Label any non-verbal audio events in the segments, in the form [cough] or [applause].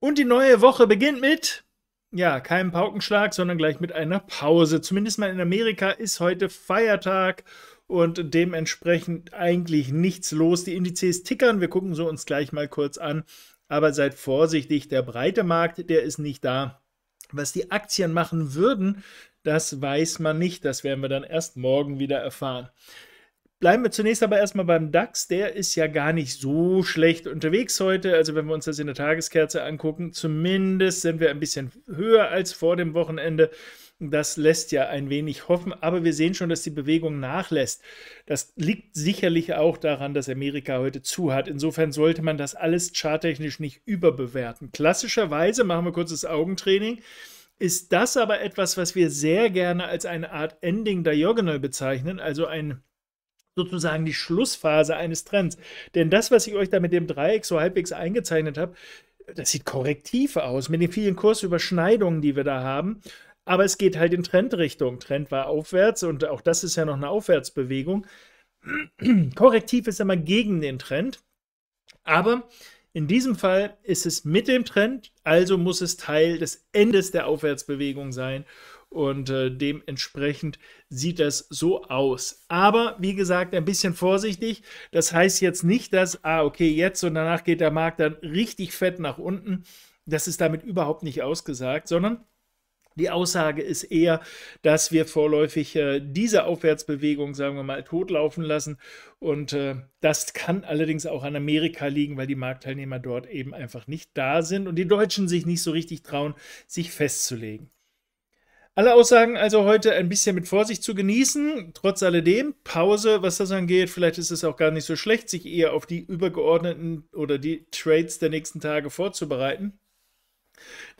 Und die neue Woche beginnt mit, ja, keinem Paukenschlag, sondern gleich mit einer Pause. Zumindest mal in Amerika ist heute Feiertag und dementsprechend eigentlich nichts los. Die Indizes tickern, wir gucken sie uns gleich mal kurz an. Aber seid vorsichtig, der breite Markt, der ist nicht da. Was die Aktien machen würden, das weiß man nicht. Das werden wir dann erst morgen wieder erfahren. Bleiben wir zunächst aber erstmal beim DAX. Der ist ja gar nicht so schlecht unterwegs heute. Also, wenn wir uns das in der Tageskerze angucken, zumindest sind wir ein bisschen höher als vor dem Wochenende. Das lässt ja ein wenig hoffen, aber wir sehen schon, dass die Bewegung nachlässt. Das liegt sicherlich auch daran, dass Amerika heute zu hat. Insofern sollte man das alles charttechnisch nicht überbewerten. Klassischerweise machen wir kurzes Augentraining. Ist das aber etwas, was wir sehr gerne als eine Art Ending Diagonal bezeichnen, also ein sozusagen die Schlussphase eines Trends. Denn das, was ich euch da mit dem Dreieck so halbwegs eingezeichnet habe, das sieht korrektiv aus mit den vielen Kursüberschneidungen, die wir da haben. Aber es geht halt in Trendrichtung. Trend war aufwärts und auch das ist ja noch eine Aufwärtsbewegung. [clears throat] Korrektiv ist immer gegen den Trend. Aber in diesem Fall ist es mit dem Trend, also muss es Teil des Endes der Aufwärtsbewegung sein und äh, dementsprechend sieht das so aus. Aber wie gesagt, ein bisschen vorsichtig. Das heißt jetzt nicht, dass, ah, okay, jetzt und danach geht der Markt dann richtig fett nach unten. Das ist damit überhaupt nicht ausgesagt, sondern die Aussage ist eher, dass wir vorläufig äh, diese Aufwärtsbewegung, sagen wir mal, totlaufen lassen. Und äh, das kann allerdings auch an Amerika liegen, weil die Marktteilnehmer dort eben einfach nicht da sind und die Deutschen sich nicht so richtig trauen, sich festzulegen. Alle Aussagen also heute ein bisschen mit Vorsicht zu genießen. Trotz alledem, Pause, was das angeht, vielleicht ist es auch gar nicht so schlecht, sich eher auf die übergeordneten oder die Trades der nächsten Tage vorzubereiten.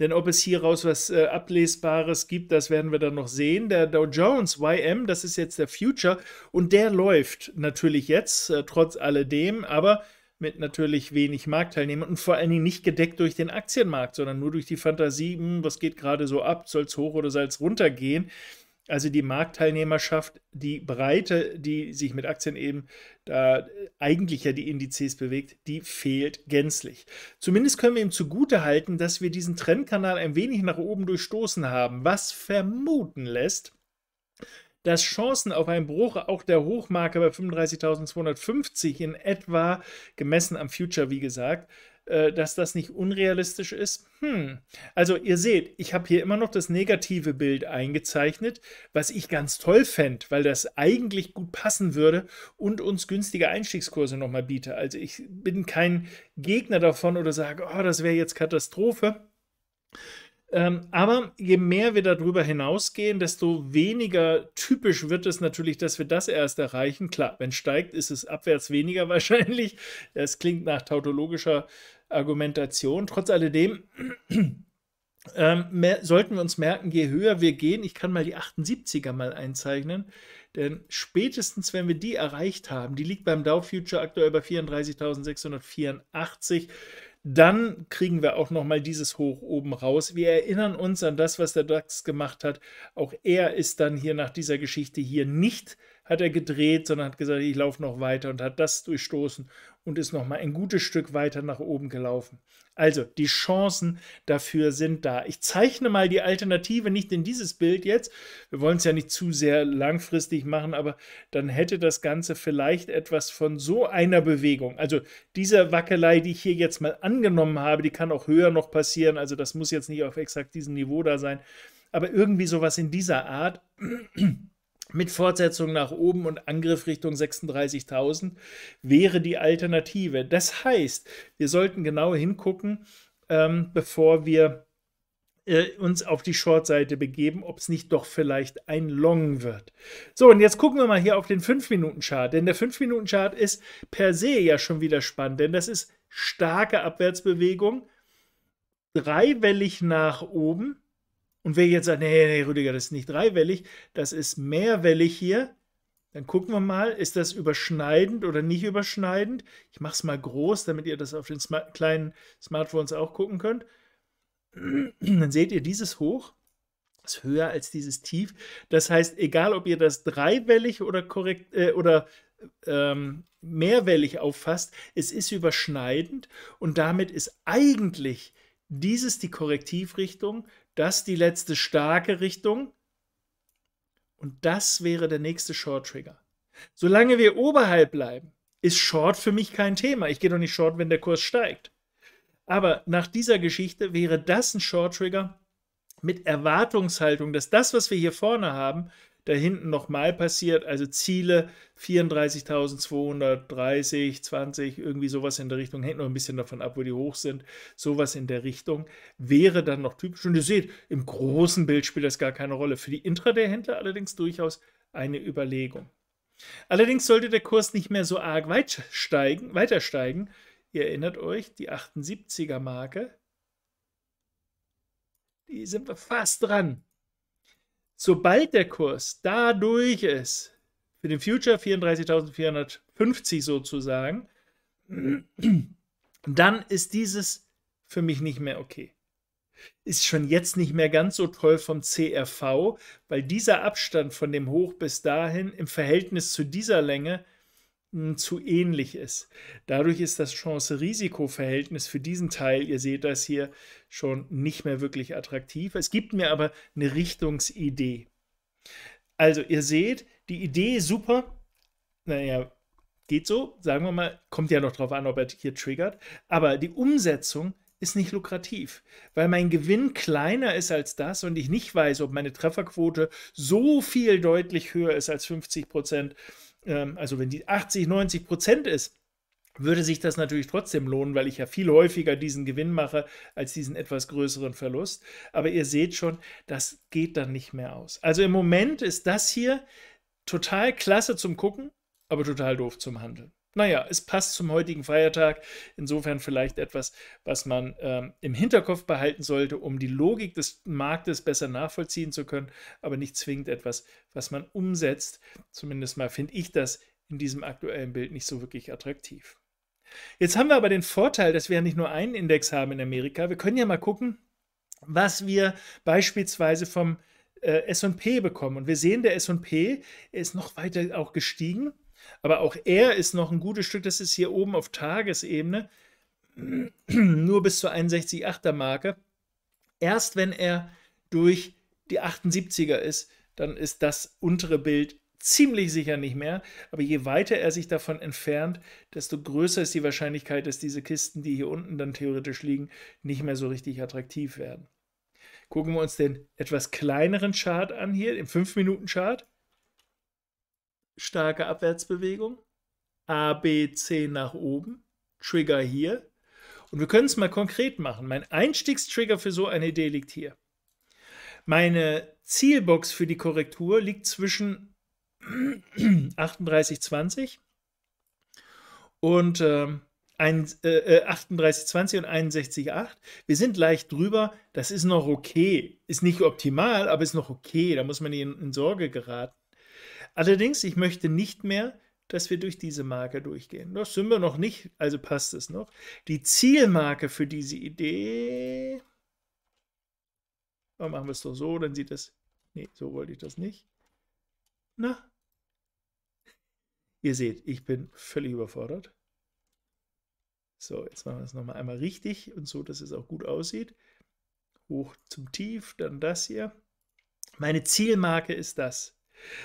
Denn ob es hieraus was äh, Ablesbares gibt, das werden wir dann noch sehen. Der Dow Jones YM, das ist jetzt der Future und der läuft natürlich jetzt, äh, trotz alledem, aber mit natürlich wenig Marktteilnehmern und vor allen Dingen nicht gedeckt durch den Aktienmarkt, sondern nur durch die Fantasie, hm, was geht gerade so ab, soll es hoch oder soll es runtergehen. Also die Marktteilnehmerschaft, die Breite, die sich mit Aktien eben da äh, eigentlich ja die Indizes bewegt, die fehlt gänzlich. Zumindest können wir ihm zugute halten, dass wir diesen Trendkanal ein wenig nach oben durchstoßen haben, was vermuten lässt, dass Chancen auf einen Bruch auch der Hochmarke bei 35.250 in etwa, gemessen am Future, wie gesagt, äh, dass das nicht unrealistisch ist. Hm. Also ihr seht, ich habe hier immer noch das negative Bild eingezeichnet, was ich ganz toll fände, weil das eigentlich gut passen würde und uns günstige Einstiegskurse nochmal bietet. Also ich bin kein Gegner davon oder sage, oh, das wäre jetzt Katastrophe. Ähm, aber je mehr wir darüber hinausgehen, desto weniger typisch wird es natürlich, dass wir das erst erreichen. Klar, wenn es steigt, ist es abwärts weniger [laughs] wahrscheinlich. Das klingt nach tautologischer Argumentation. Trotz alledem [clears throat] ähm, mehr, sollten wir uns merken, je höher wir gehen, ich kann mal die 78er mal einzeichnen, denn spätestens, wenn wir die erreicht haben, die liegt beim Dow Future aktuell bei 34.684 dann kriegen wir auch nochmal dieses Hoch oben raus. Wir erinnern uns an das, was der DAX gemacht hat. Auch er ist dann hier nach dieser Geschichte hier nicht hat er gedreht, sondern hat gesagt, ich laufe noch weiter und hat das durchstoßen und ist nochmal ein gutes Stück weiter nach oben gelaufen. Also die Chancen dafür sind da. Ich zeichne mal die Alternative nicht in dieses Bild jetzt. Wir wollen es ja nicht zu sehr langfristig machen, aber dann hätte das Ganze vielleicht etwas von so einer Bewegung. Also diese Wackelei, die ich hier jetzt mal angenommen habe, die kann auch höher noch passieren. Also das muss jetzt nicht auf exakt diesem Niveau da sein. Aber irgendwie sowas in dieser Art mit Fortsetzung nach oben und Angriff Richtung 36.000 wäre die Alternative. Das heißt, wir sollten genau hingucken, ähm, bevor wir äh, uns auf die Short-Seite begeben, ob es nicht doch vielleicht ein Long wird. So, und jetzt gucken wir mal hier auf den 5-Minuten-Chart, denn der 5-Minuten-Chart ist per se ja schon wieder spannend, denn das ist starke Abwärtsbewegung, dreiwellig nach oben, und wer jetzt sagt, nee, nee, Rüdiger, das ist nicht dreiwellig, das ist mehrwellig hier, dann gucken wir mal, ist das überschneidend oder nicht überschneidend. Ich mache es mal groß, damit ihr das auf den Smart kleinen Smartphones auch gucken könnt. [clears throat] Dann seht ihr dieses Hoch ist höher als dieses Tief. Das heißt, egal ob ihr das dreiwellig oder korrekt äh, oder ähm, mehrwellig auffasst, es ist überschneidend und damit ist eigentlich dieses die Korrektivrichtung, das die letzte starke Richtung. Und das wäre der nächste Short-Trigger. Solange wir oberhalb bleiben, ist Short für mich kein Thema. Ich gehe doch nicht Short, wenn der Kurs steigt. Aber nach dieser Geschichte wäre das ein Short-Trigger mit Erwartungshaltung, dass das, was wir hier vorne haben, da hinten nochmal passiert. Also Ziele 34.230, 20, irgendwie sowas in der Richtung. Hängt noch ein bisschen davon ab, wo die hoch sind. Sowas in der Richtung wäre dann noch typisch. Und ihr seht, im großen Bild spielt das gar keine Rolle. Für die Intraday-Händler allerdings durchaus eine Überlegung. Allerdings sollte der Kurs nicht mehr so arg weit steigen, weiter steigen. Ihr erinnert euch, die 78er Marke, die sind wir fast dran. Sobald der Kurs dadurch ist, für den Future 34.450 sozusagen, dann ist dieses für mich nicht mehr okay. Ist schon jetzt nicht mehr ganz so toll vom CRV, weil dieser Abstand von dem Hoch bis dahin im Verhältnis zu dieser Länge zu ähnlich ist. Dadurch ist das Chance-Risiko-Verhältnis für diesen Teil, ihr seht das hier, schon nicht mehr wirklich attraktiv. Es gibt mir aber eine Richtungsidee. Also, ihr seht, die Idee super. Naja, geht so, sagen wir mal, kommt ja noch drauf an, ob er hier triggert. Aber die Umsetzung ist nicht lukrativ, weil mein Gewinn kleiner ist als das und ich nicht weiß, ob meine Trefferquote so viel deutlich höher ist als 50 Prozent ähm, also wenn die 80, 90 Prozent ist, würde sich das natürlich trotzdem lohnen, weil ich ja viel häufiger diesen Gewinn mache als diesen etwas größeren Verlust. Aber ihr seht schon, das geht dann nicht mehr aus. Also im Moment ist das hier total klasse zum Gucken, aber total doof zum Handeln. Naja, es passt zum heutigen Feiertag. Insofern vielleicht etwas, was man ähm, im Hinterkopf behalten sollte, um die Logik des Marktes besser nachvollziehen zu können, aber nicht zwingend etwas, was man umsetzt. Zumindest mal finde ich das in diesem aktuellen Bild nicht so wirklich attraktiv. Jetzt haben wir aber den Vorteil, dass wir ja nicht nur einen Index haben in Amerika. Wir können ja mal gucken, was wir beispielsweise vom äh, SP bekommen. Und wir sehen, der SP ist noch weiter auch gestiegen. Aber auch er ist noch ein gutes Stück, das ist hier oben auf Tagesebene, [clears throat] nur bis zur 61,8er Marke. Erst wenn er durch die 78er ist, dann ist das untere Bild ziemlich sicher nicht mehr. Aber je weiter er sich davon entfernt, desto größer ist die Wahrscheinlichkeit, dass diese Kisten, die hier unten dann theoretisch liegen, nicht mehr so richtig attraktiv werden. Gucken wir uns den etwas kleineren Chart an hier, den 5-Minuten-Chart starke Abwärtsbewegung, A, B, C nach oben, Trigger hier. Und wir können es mal konkret machen. Mein Einstiegstrigger für so eine Idee liegt hier. Meine Zielbox für die Korrektur liegt zwischen 38,20 [clears throat] und ähm, äh, 38,20 äh, und 61,8. Wir sind leicht drüber. Das ist noch okay. Ist nicht optimal, aber ist noch okay. Da muss man in, in Sorge geraten. Allerdings, ich möchte nicht mehr, dass wir durch diese Marke durchgehen. Das sind wir noch nicht, also passt es noch. Die Zielmarke für diese Idee. Oh, machen wir es doch so, dann sieht das. Nee, so wollte ich das nicht. Na? Ihr seht, ich bin völlig überfordert. So, jetzt machen wir es nochmal einmal richtig und so, dass es auch gut aussieht. Hoch zum Tief, dann das hier. Meine Zielmarke ist das.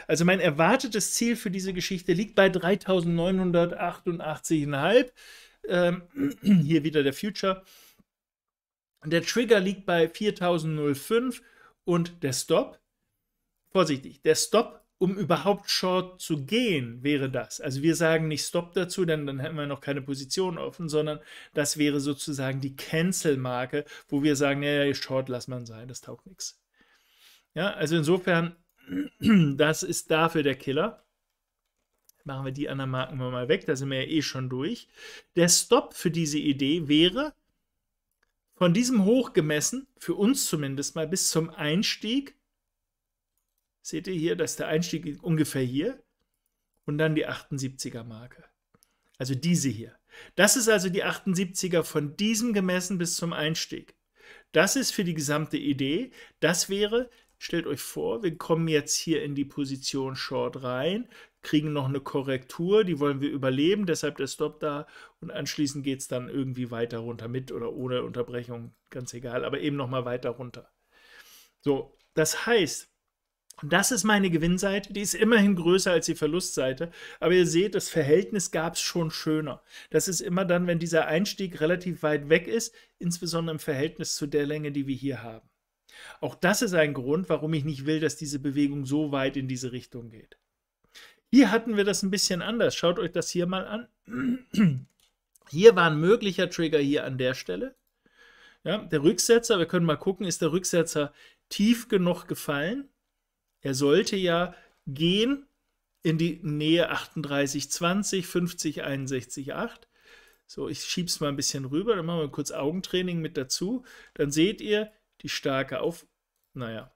Also mein erwartetes Ziel für diese Geschichte liegt bei 3988,5. Ähm, [clears throat] hier wieder der Future. Der Trigger liegt bei 4005 und der Stop, vorsichtig, der Stop, um überhaupt Short zu gehen, wäre das. Also wir sagen nicht Stop dazu, denn dann hätten wir noch keine Position offen, sondern das wäre sozusagen die Cancel-Marke, wo wir sagen, naja, Short lass man sein, das taugt nichts. Ja, also insofern [clears throat] das ist dafür der Killer. Machen wir die anderen Marken mal weg, da sind wir ja eh schon durch. Der Stop für diese Idee wäre von diesem Hoch gemessen, für uns zumindest mal, bis zum Einstieg. Seht ihr hier, dass der Einstieg ungefähr hier und dann die 78er Marke. Also diese hier. Das ist also die 78er von diesem gemessen bis zum Einstieg. Das ist für die gesamte Idee. Das wäre Stellt euch vor, wir kommen jetzt hier in die Position Short rein, kriegen noch eine Korrektur, die wollen wir überleben, deshalb der Stop da und anschließend geht es dann irgendwie weiter runter mit oder ohne Unterbrechung, ganz egal, aber eben nochmal weiter runter. So, das heißt, das ist meine Gewinnseite, die ist immerhin größer als die Verlustseite, aber ihr seht, das Verhältnis gab es schon schöner. Das ist immer dann, wenn dieser Einstieg relativ weit weg ist, insbesondere im Verhältnis zu der Länge, die wir hier haben. Auch das ist ein Grund, warum ich nicht will, dass diese Bewegung so weit in diese Richtung geht. Hier hatten wir das ein bisschen anders. Schaut euch das hier mal an. [clears throat] Hier war ein möglicher Trigger hier an der Stelle. Ja, der Rücksetzer, wir können mal gucken, ist der Rücksetzer tief genug gefallen? Er sollte ja gehen in die Nähe 38, 20, 50, 61, 8. So, ich schiebe es mal ein bisschen rüber, dann machen wir kurz Augentraining mit dazu. Dann seht ihr, die starke Auf, naja,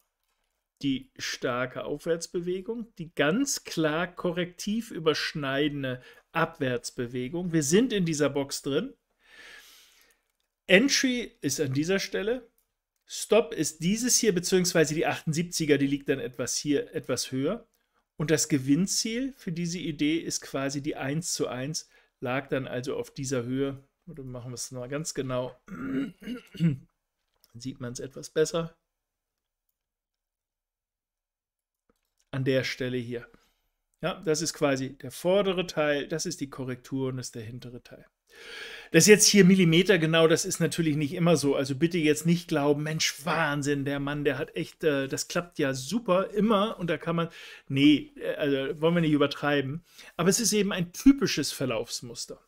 die starke Aufwärtsbewegung, die ganz klar korrektiv überschneidende Abwärtsbewegung. Wir sind in dieser Box drin. Entry ist an dieser Stelle. Stop ist dieses hier, beziehungsweise die 78er, die liegt dann etwas hier, etwas höher. Und das Gewinnziel für diese Idee ist quasi die 1 zu 1, lag dann also auf dieser Höhe. Oder machen wir es mal ganz genau. Dann sieht man es etwas besser. An der Stelle hier. Ja, das ist quasi der vordere Teil, das ist die Korrektur und das ist der hintere Teil. Das jetzt hier Millimeter genau, das ist natürlich nicht immer so. Also bitte jetzt nicht glauben, Mensch, Wahnsinn, der Mann, der hat echt, äh, das klappt ja super immer und da kann man, nee, äh, also wollen wir nicht übertreiben. Aber es ist eben ein typisches Verlaufsmuster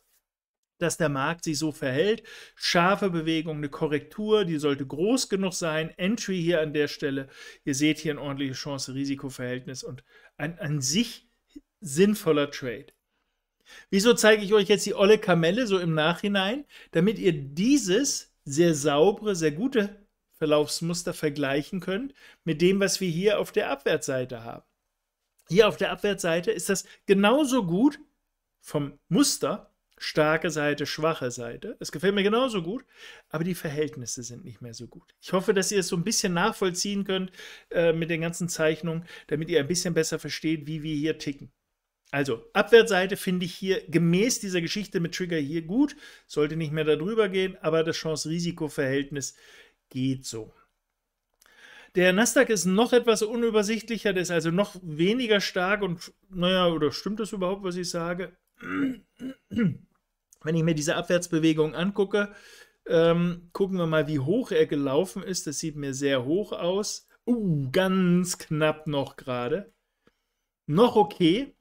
dass der Markt sich so verhält. Scharfe Bewegung, eine Korrektur, die sollte groß genug sein. Entry hier an der Stelle. Ihr seht hier ein ordentliches Chance-Risiko-Verhältnis und ein an sich sinnvoller Trade. Wieso zeige ich euch jetzt die olle Kamelle so im Nachhinein? Damit ihr dieses sehr saubere, sehr gute Verlaufsmuster vergleichen könnt mit dem, was wir hier auf der Abwärtsseite haben. Hier auf der Abwärtsseite ist das genauso gut vom Muster starke Seite, schwache Seite. Es gefällt mir genauso gut, aber die Verhältnisse sind nicht mehr so gut. Ich hoffe, dass ihr es so ein bisschen nachvollziehen könnt äh, mit den ganzen Zeichnungen, damit ihr ein bisschen besser versteht, wie wir hier ticken. Also, Abwärtsseite finde ich hier gemäß dieser Geschichte mit Trigger hier gut. Sollte nicht mehr darüber gehen, aber das Chance-Risiko-Verhältnis geht so. Der Nasdaq ist noch etwas unübersichtlicher, der ist also noch weniger stark und, naja, oder stimmt das überhaupt, was ich sage? Wenn ich mir diese Abwärtsbewegung angucke, ähm, gucken wir mal, wie hoch er gelaufen ist. Das sieht mir sehr hoch aus. Uh, ganz knapp noch gerade. Noch okay.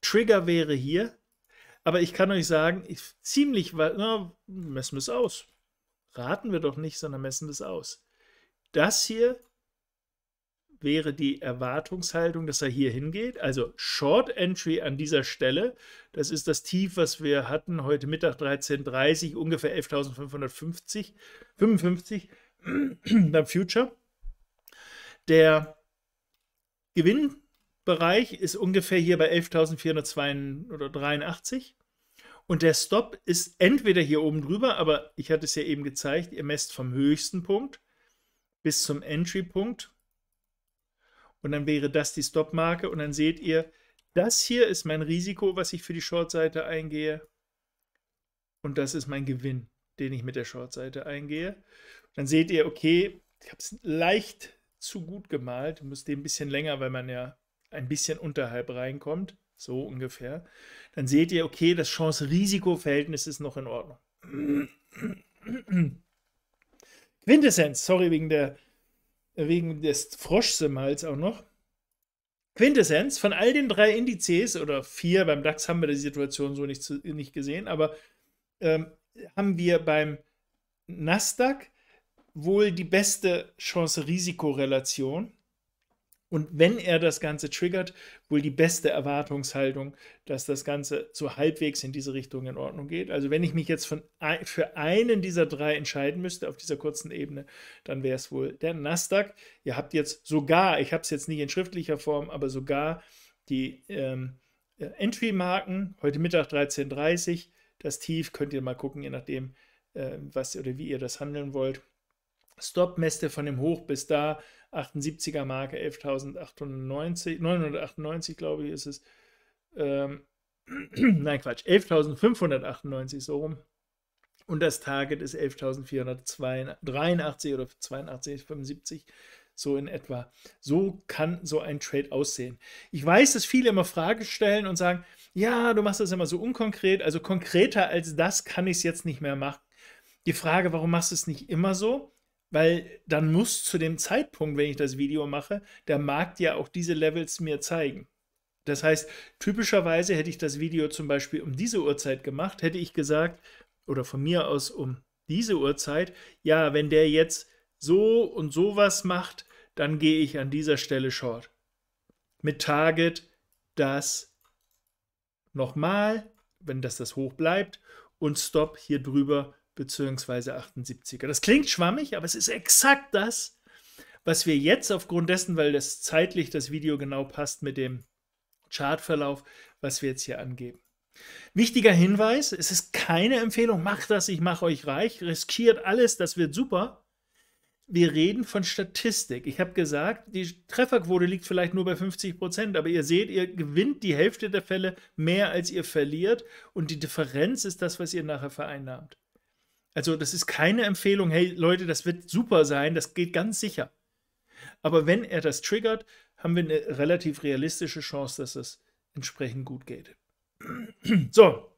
Trigger wäre hier. Aber ich kann euch sagen, ich, ziemlich weit. messen wir es aus. Raten wir doch nicht, sondern messen wir es aus. Das hier wäre die Erwartungshaltung, dass er hier hingeht. Also Short Entry an dieser Stelle. Das ist das Tief, was wir hatten heute Mittag 13.30 ungefähr 11.555 [clears throat] beim Future. Der Gewinnbereich ist ungefähr hier bei 11.482 oder 83. Und der Stop ist entweder hier oben drüber, aber ich hatte es ja eben gezeigt, ihr messt vom höchsten Punkt bis zum Entry-Punkt und dann wäre das die Stop-Marke und dann seht ihr, das hier ist mein Risiko, was ich für die Short-Seite eingehe. Und das ist mein Gewinn, den ich mit der Short-Seite eingehe. Und dann seht ihr, okay, ich habe es leicht zu gut gemalt. muss den ein bisschen länger, weil man ja ein bisschen unterhalb reinkommt. So ungefähr. Dann seht ihr, okay, das Chance-Risiko-Verhältnis ist noch in Ordnung. [clears throat] Quintessenz, sorry wegen der wegen des Froschsimhals auch noch. Quintessenz von all den drei Indizes oder vier, beim DAX haben wir die Situation so nicht, zu, nicht gesehen, aber ähm, haben wir beim Nasdaq wohl die beste chance risikorelation und wenn er das Ganze triggert, wohl die beste Erwartungshaltung, dass das Ganze so halbwegs in diese Richtung in Ordnung geht. Also wenn ich mich jetzt von, für einen dieser drei entscheiden müsste auf dieser kurzen Ebene, dann wäre es wohl der Nasdaq. Ihr habt jetzt sogar, ich habe es jetzt nicht in schriftlicher Form, aber sogar die ähm, äh, Entry-Marken, heute Mittag 13.30 Uhr, das Tief könnt ihr mal gucken, je nachdem, äh, was oder wie ihr das handeln wollt. Stop-Meste von dem Hoch bis da, 78er Marke, 11.998, glaube ich, ist es. Ähm, [clears throat] nein, Quatsch, 11.598 so rum. Und das Target ist 11.483 oder 82, 75, so in etwa. So kann so ein Trade aussehen. Ich weiß, dass viele immer Fragen stellen und sagen, ja, du machst das immer so unkonkret, also konkreter als das kann ich es jetzt nicht mehr machen. Die Frage, warum machst du es nicht immer so? weil dann muss zu dem Zeitpunkt, wenn ich das Video mache, der Markt ja auch diese Levels mir zeigen. Das heißt, typischerweise hätte ich das Video zum Beispiel um diese Uhrzeit gemacht, hätte ich gesagt, oder von mir aus um diese Uhrzeit, ja, wenn der jetzt so und sowas macht, dann gehe ich an dieser Stelle short. Mit Target das nochmal, wenn das das hoch bleibt, und Stop hier drüber beziehungsweise 78er. Das klingt schwammig, aber es ist exakt das, was wir jetzt aufgrund dessen, weil das zeitlich das Video genau passt mit dem Chartverlauf, was wir jetzt hier angeben. Wichtiger Hinweis, es ist keine Empfehlung, macht das, ich mache euch reich, riskiert alles, das wird super. Wir reden von Statistik. Ich habe gesagt, die Trefferquote liegt vielleicht nur bei 50 Prozent, aber ihr seht, ihr gewinnt die Hälfte der Fälle mehr, als ihr verliert und die Differenz ist das, was ihr nachher vereinnahmt. Also das ist keine Empfehlung, hey Leute, das wird super sein, das geht ganz sicher. Aber wenn er das triggert, haben wir eine relativ realistische Chance, dass es entsprechend gut geht. So,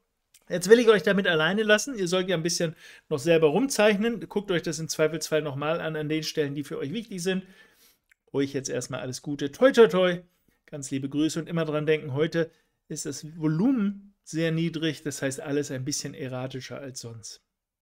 jetzt will ich euch damit alleine lassen. Ihr sollt ja ein bisschen noch selber rumzeichnen. Guckt euch das im Zweifelsfall nochmal an, an den Stellen, die für euch wichtig sind. Euch jetzt erstmal alles Gute. Toi, toi, toi. Ganz liebe Grüße und immer dran denken, heute ist das Volumen sehr niedrig. Das heißt, alles ein bisschen erratischer als sonst.